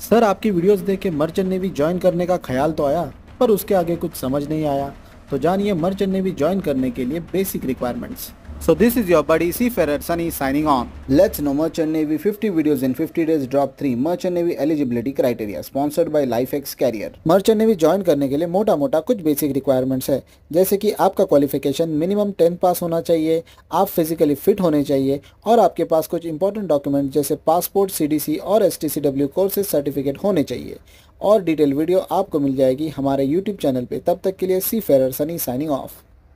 Sir आपकी videos देख के ने भी ज्वाइन करने का ख्याल तो आया पर उसके आगे कुछ समझ नहीं आया तो जानिए ने भी ज्वाइन करने के लिए basic requirements So this is your buddy Seafarer Sunny signing on. Let's know Merchant Navy 50 videos in 50 days drop 3 Merchant Navy eligibility criteria sponsored by LifeX Carrier. Merchant Navy join करने के लिए मोटा मोटा कुछ basic requirements है जैसे कि आपका क्वालिफिकेशन मिनिमम 10 पास होना चाहिए आप फिजिकली फिट होने चाहिए और आपके पास कुछ इंपॉर्टेंट डॉक्यूमेंट जैसे पासपोर्ट सीडीसी और एसटीसीडब्ल्यू कोर्सेज सर्टिफिकेट होने चाहिए और डिटेल वीडियो आपको मिल जाएगी हमारे यूट्यूब चैनल पे तब तक के लिए सी फेरर सनी साइनिंग ऑफ